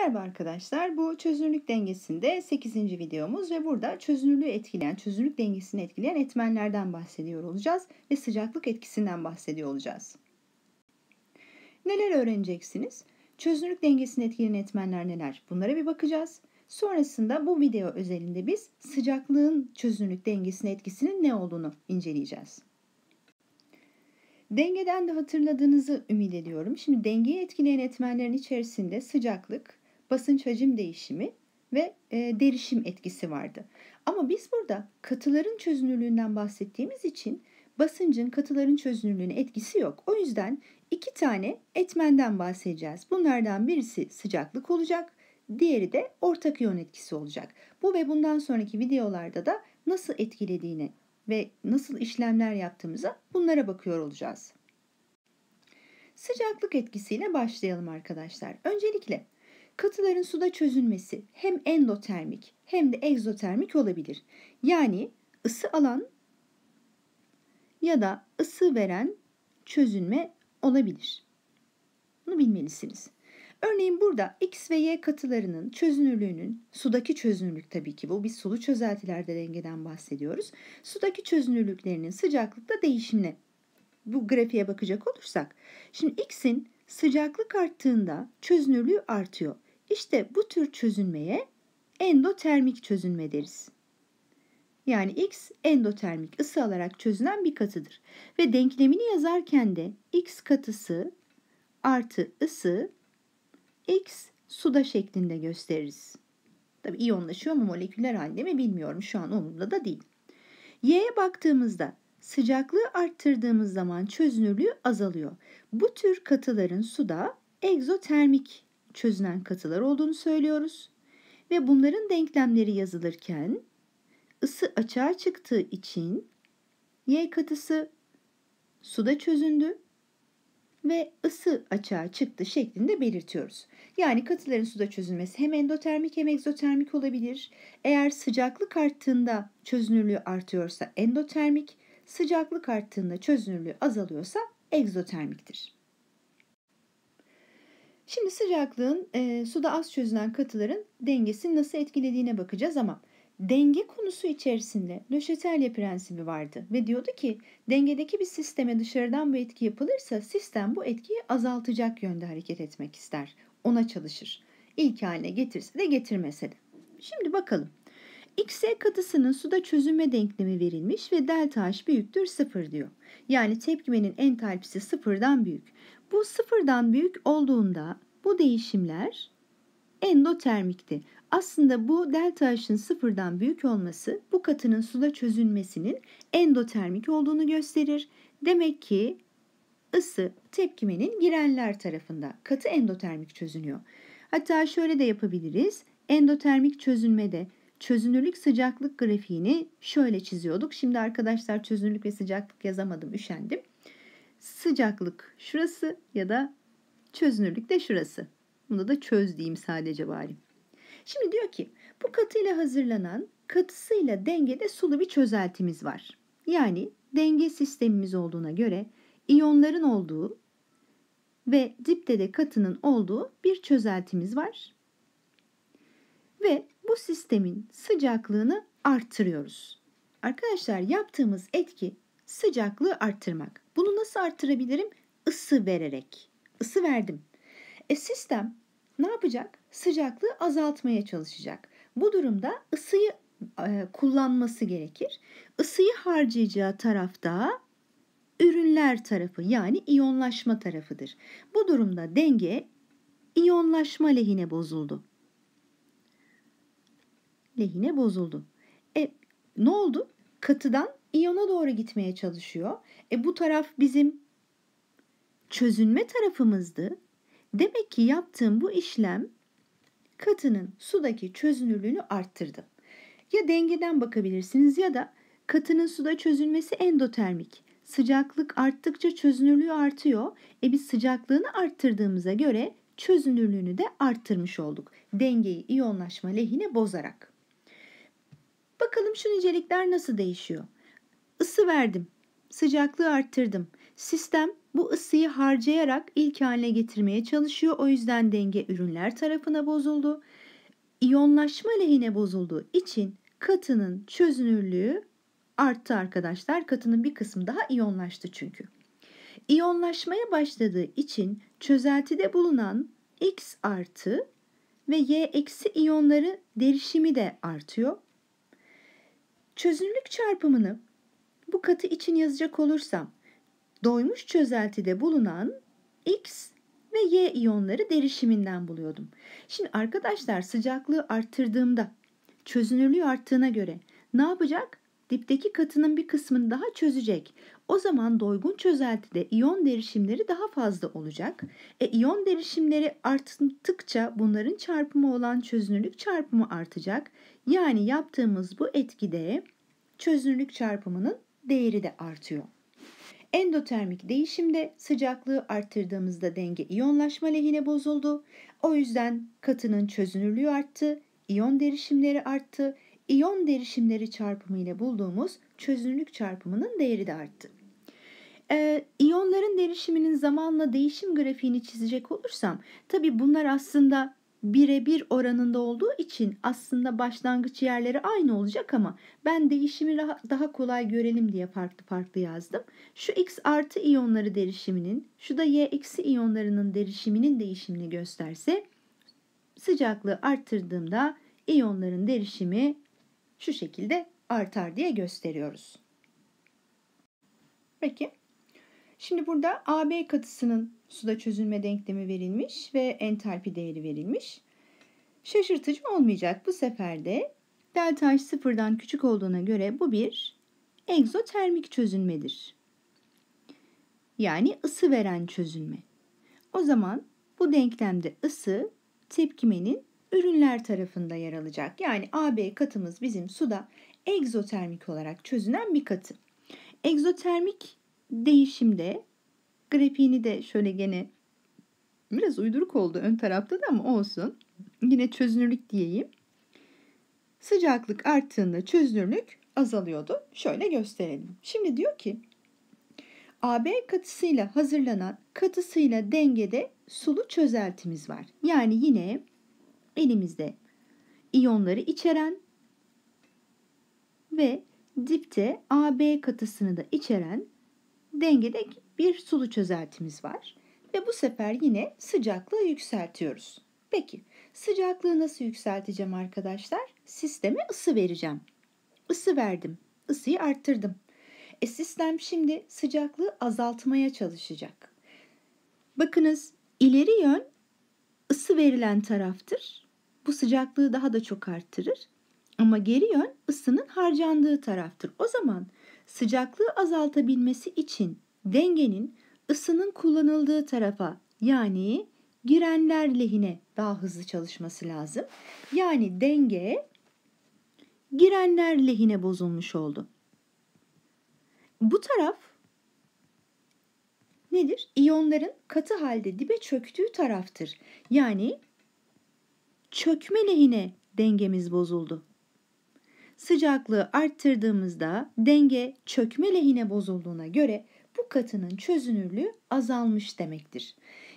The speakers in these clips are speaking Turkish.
Merhaba arkadaşlar. Bu çözünürlük dengesinde 8. videomuz ve burada çözünürlüğü etkileyen, çözünürlük dengesini etkileyen etmenlerden bahsediyor olacağız ve sıcaklık etkisinden bahsediyor olacağız. Neler öğreneceksiniz? Çözünürlük dengesini etkileyen etmenler neler? Bunlara bir bakacağız. Sonrasında bu video özelinde biz sıcaklığın çözünürlük dengesine etkisinin ne olduğunu inceleyeceğiz. Dengeden de hatırladığınızı ümit ediyorum. Şimdi dengeyi etkileyen etmenlerin içerisinde sıcaklık, basınç hacim değişimi ve e, derişim etkisi vardı. Ama biz burada katıların çözünürlüğünden bahsettiğimiz için basıncın katıların çözünürlüğüne etkisi yok. O yüzden iki tane etmenden bahsedeceğiz. Bunlardan birisi sıcaklık olacak, diğeri de ortak iyon etkisi olacak. Bu ve bundan sonraki videolarda da nasıl etkilediğini ve nasıl işlemler yaptığımıza bunlara bakıyor olacağız. Sıcaklık etkisiyle başlayalım arkadaşlar. Öncelikle Katıların suda çözünmesi hem endotermik hem de egzotermik olabilir. Yani ısı alan ya da ısı veren çözünme olabilir. Bunu bilmelisiniz. Örneğin burada X ve Y katılarının çözünürlüğünün sudaki çözünürlük tabii ki bu biz sulu çözeltilerde dengeden bahsediyoruz. Sudaki çözünürlüklerinin sıcaklıkta değişimine bu grafiğe bakacak olursak şimdi X'in sıcaklık arttığında çözünürlüğü artıyor. İşte bu tür çözünmeye endotermik çözünme deriz. Yani x endotermik ısı alarak çözünen bir katıdır. Ve denklemini yazarken de x katısı artı ısı x suda şeklinde gösteririz. Tabi iyonlaşıyor mu moleküller halinde mi bilmiyorum şu an umurumda da değil. Y'ye baktığımızda sıcaklığı arttırdığımız zaman çözünürlüğü azalıyor. Bu tür katıların suda egzotermik çözünen katılar olduğunu söylüyoruz. Ve bunların denklemleri yazılırken ısı açığa çıktığı için y katısı suda çözündü ve ısı açığa çıktı şeklinde belirtiyoruz. Yani katıların suda çözülmesi hem endotermik hem egzotermik olabilir. Eğer sıcaklık arttığında çözünürlüğü artıyorsa endotermik, sıcaklık arttığında çözünürlüğü azalıyorsa egzotermiktir. Şimdi sıcaklığın e, suda az çözülen katıların dengesini nasıl etkilediğine bakacağız ama denge konusu içerisinde Le Chatellier prensibi vardı ve diyordu ki dengedeki bir sisteme dışarıdan bir etki yapılırsa sistem bu etkiyi azaltacak yönde hareket etmek ister. Ona çalışır. İlk haline getirse de getirmese de. Şimdi bakalım. Xe katısının suda çözünme denklemi verilmiş ve delta H büyüktür 0 diyor. Yani tepkimenin entalpisi sıfırdan büyük. Bu sıfırdan büyük olduğunda bu değişimler endotermikti. Aslında bu delta H'ın sıfırdan büyük olması bu katının suda çözünmesinin endotermik olduğunu gösterir. Demek ki ısı tepkimenin girenler tarafında katı endotermik çözünüyor. Hatta şöyle de yapabiliriz. Endotermik çözünmede çözünürlük sıcaklık grafiğini şöyle çiziyorduk. Şimdi arkadaşlar çözünürlük ve sıcaklık yazamadım üşendim. Sıcaklık şurası ya da çözünürlük de şurası. Bunu da çöz diyeyim sadece bari. Şimdi diyor ki bu katıyla hazırlanan katısıyla dengede sulu bir çözeltimiz var. Yani denge sistemimiz olduğuna göre iyonların olduğu ve dipte de katının olduğu bir çözeltimiz var. Ve bu sistemin sıcaklığını arttırıyoruz. Arkadaşlar yaptığımız etki sıcaklığı arttırmak. Bunu nasıl arttırabilirim? Isı vererek. Isı verdim. E sistem ne yapacak? Sıcaklığı azaltmaya çalışacak. Bu durumda ısıyı e, kullanması gerekir. Isıyı harcayacağı tarafta ürünler tarafı yani iyonlaşma tarafıdır. Bu durumda denge iyonlaşma lehine bozuldu lehine bozuldu. E ne oldu? Katıdan iyona doğru gitmeye çalışıyor. E bu taraf bizim çözünme tarafımızdı. Demek ki yaptığım bu işlem katının sudaki çözünürlüğünü arttırdı. Ya dengeden bakabilirsiniz ya da katının suda çözünmesi endotermik. Sıcaklık arttıkça çözünürlüğü artıyor. E biz sıcaklığını arttırdığımıza göre çözünürlüğünü de arttırmış olduk. Dengeyi iyonlaşma lehine bozarak. Bakalım şu nicelikler nasıl değişiyor. Isı verdim, sıcaklığı arttırdım. Sistem bu ısıyı harcayarak ilk haline getirmeye çalışıyor. O yüzden denge ürünler tarafına bozuldu. İyonlaşma lehine bozulduğu için katının çözünürlüğü arttı arkadaşlar. Katının bir kısmı daha iyonlaştı çünkü. İyonlaşmaya başladığı için çözeltide bulunan X artı ve Y eksi iyonları derişimi de artıyor. Çözünürlük çarpımını bu katı için yazacak olursam doymuş çözeltide bulunan X ve Y iyonları derişiminden buluyordum. Şimdi arkadaşlar sıcaklığı arttırdığımda çözünürlüğü arttığına göre ne yapacak? Dipteki katının bir kısmını daha çözecek. O zaman doygun çözeltide iyon derişimleri daha fazla olacak. E iyon derişimleri arttıkça bunların çarpımı olan çözünürlük çarpımı artacak. Yani yaptığımız bu etkide çözünürlük çarpımının değeri de artıyor. Endotermik değişimde sıcaklığı arttırdığımızda denge iyonlaşma lehine bozuldu. O yüzden katının çözünürlüğü arttı, iyon derişimleri arttı. İyon derişimleri çarpımı ile bulduğumuz çözünürlük çarpımının değeri de arttı. E, iyonların derişiminin zamanla değişim grafiğini çizecek olursam tabi bunlar aslında birebir oranında olduğu için aslında başlangıç yerleri aynı olacak ama ben değişimi daha kolay görelim diye farklı farklı yazdım. Şu x artı iyonları derişiminin, şu da y eksi iyonlarının derişiminin değişimini gösterse sıcaklığı arttırdığımda iyonların derişimi şu şekilde artar diye gösteriyoruz. Peki Şimdi burada AB katısının suda çözülme denklemi verilmiş ve entalpi değeri verilmiş. Şaşırtıcı olmayacak bu sefer de delta H sıfırdan küçük olduğuna göre bu bir egzotermik çözünmedir. Yani ısı veren çözünme. O zaman bu denklemde ısı tepkimenin ürünler tarafında yer alacak. Yani AB katımız bizim suda egzotermik olarak çözünen bir katı. Egzotermik değişimde grafiğini de şöyle gene biraz uyduruk oldu ön tarafta da ama olsun. Yine çözünürlük diyeyim. Sıcaklık arttığında çözünürlük azalıyordu. Şöyle gösterelim. Şimdi diyor ki AB katısıyla hazırlanan katısıyla dengede sulu çözeltimiz var. Yani yine elimizde iyonları içeren ve dipte AB katısını da içeren dengede bir sulu çözeltimiz var. Ve bu sefer yine sıcaklığı yükseltiyoruz. Peki sıcaklığı nasıl yükselteceğim arkadaşlar? Sisteme ısı vereceğim. Isı verdim. Isıyı arttırdım. E sistem şimdi sıcaklığı azaltmaya çalışacak. Bakınız ileri yön ısı verilen taraftır. Bu sıcaklığı daha da çok arttırır. Ama geri yön ısının harcandığı taraftır. O zaman sıcaklığı azaltabilmesi için dengenin ısının kullanıldığı tarafa yani girenler lehine daha hızlı çalışması lazım. Yani denge girenler lehine bozulmuş oldu. Bu taraf nedir? İyonların katı halde dibe çöktüğü taraftır. Yani çökme lehine dengemiz bozuldu. Sıcaklığı arttırdığımızda denge çökme lehine bozulduğuna göre bu katının çözünürlüğü azalmış demektir.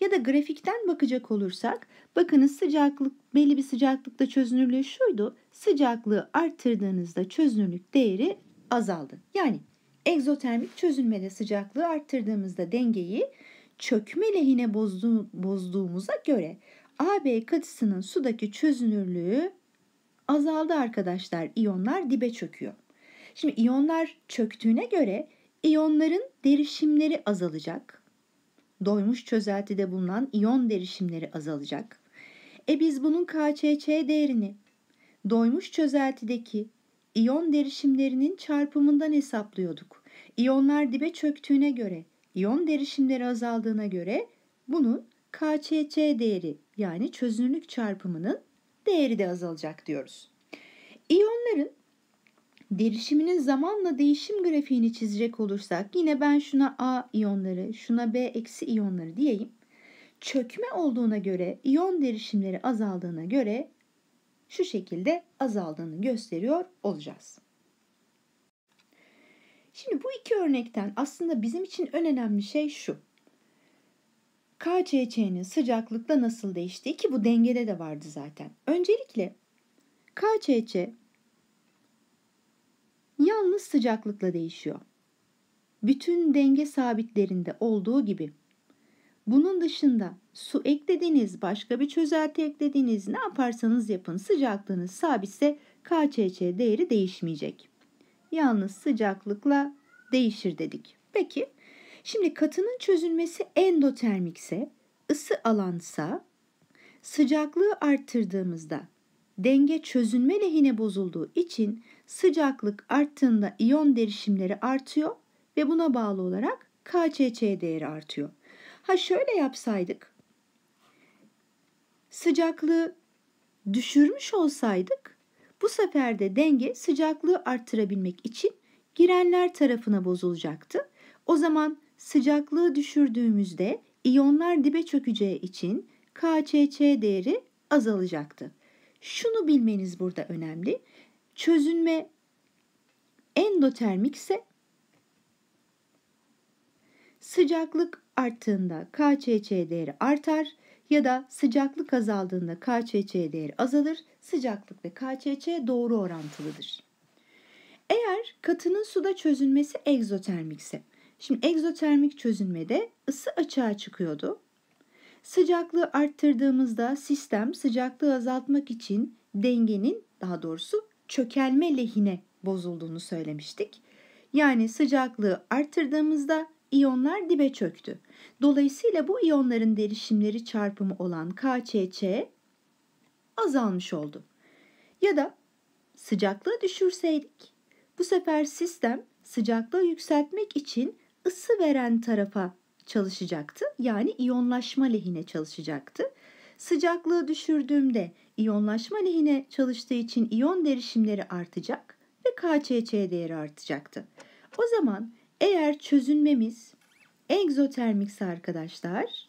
Ya da grafikten bakacak olursak bakınız sıcaklık belli bir sıcaklıkta çözünürlüğü şuydu. Sıcaklığı arttırdığınızda çözünürlük değeri azaldı. Yani egzotermik çözünmede sıcaklığı arttırdığımızda dengeyi çökme lehine bozduğumuza göre AB katısının sudaki çözünürlüğü azaldı arkadaşlar. İyonlar dibe çöküyor. Şimdi iyonlar çöktüğüne göre iyonların derişimleri azalacak. Doymuş çözeltide bulunan iyon derişimleri azalacak. E biz bunun KÇÇ değerini doymuş çözeltideki iyon derişimlerinin çarpımından hesaplıyorduk. İyonlar dibe çöktüğüne göre, iyon derişimleri azaldığına göre bunun KÇÇ değeri yani çözünürlük çarpımının değeri de azalacak diyoruz. İyonların derişiminin zamanla değişim grafiğini çizecek olursak yine ben şuna A iyonları, şuna B eksi iyonları diyeyim. Çökme olduğuna göre, iyon derişimleri azaldığına göre şu şekilde azaldığını gösteriyor olacağız. Şimdi bu iki örnekten aslında bizim için en önemli şey şu. KÇÇ'nin sıcaklıkla nasıl değiştiği ki bu dengede de vardı zaten. Öncelikle KÇÇ yalnız sıcaklıkla değişiyor. Bütün denge sabitlerinde olduğu gibi. Bunun dışında su eklediniz, başka bir çözelti eklediniz, ne yaparsanız yapın sıcaklığınız sabitse KÇÇ değeri değişmeyecek. Yalnız sıcaklıkla değişir dedik. Peki Şimdi katının çözülmesi endotermikse, ısı alansa sıcaklığı arttırdığımızda denge çözünme lehine bozulduğu için sıcaklık arttığında iyon derişimleri artıyor ve buna bağlı olarak KÇÇ değeri artıyor. Ha şöyle yapsaydık. Sıcaklığı düşürmüş olsaydık bu sefer de denge sıcaklığı arttırabilmek için girenler tarafına bozulacaktı o zaman sıcaklığı düşürdüğümüzde iyonlar dibe çökeceği için KÇÇ değeri azalacaktı. Şunu bilmeniz burada önemli. Çözünme endotermik ise sıcaklık arttığında KÇÇ değeri artar ya da sıcaklık azaldığında KÇÇ değeri azalır. Sıcaklık ve KÇÇ doğru orantılıdır. Eğer katının suda çözünmesi egzotermikse, Şimdi egzotermik çözünmede ısı açığa çıkıyordu. Sıcaklığı arttırdığımızda sistem sıcaklığı azaltmak için dengenin daha doğrusu çökelme lehine bozulduğunu söylemiştik. Yani sıcaklığı arttırdığımızda iyonlar dibe çöktü. Dolayısıyla bu iyonların derişimleri çarpımı olan KÇÇ azalmış oldu. Ya da sıcaklığı düşürseydik bu sefer sistem sıcaklığı yükseltmek için ısı veren tarafa çalışacaktı. Yani iyonlaşma lehine çalışacaktı. Sıcaklığı düşürdüğümde iyonlaşma lehine çalıştığı için iyon derişimleri artacak ve KÇC değeri artacaktı. O zaman eğer çözünmemiz egzotermikse arkadaşlar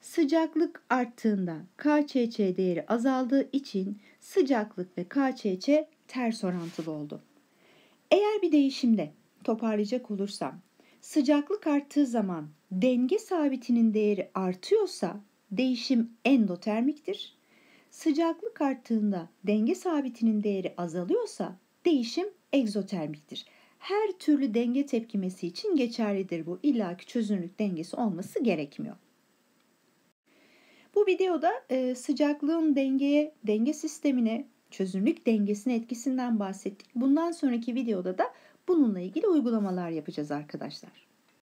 sıcaklık arttığında KÇC değeri azaldığı için sıcaklık ve KÇC ters orantılı oldu. Eğer bir değişimde toparlayacak olursam, sıcaklık arttığı zaman denge sabitinin değeri artıyorsa değişim endotermiktir. Sıcaklık arttığında denge sabitinin değeri azalıyorsa değişim egzotermiktir. Her türlü denge tepkimesi için geçerlidir bu. İllaki çözünürlük dengesi olması gerekmiyor. Bu videoda e, sıcaklığın dengeye, denge sistemine, çözünürlük dengesine etkisinden bahsettik. Bundan sonraki videoda da Bununla ilgili uygulamalar yapacağız arkadaşlar.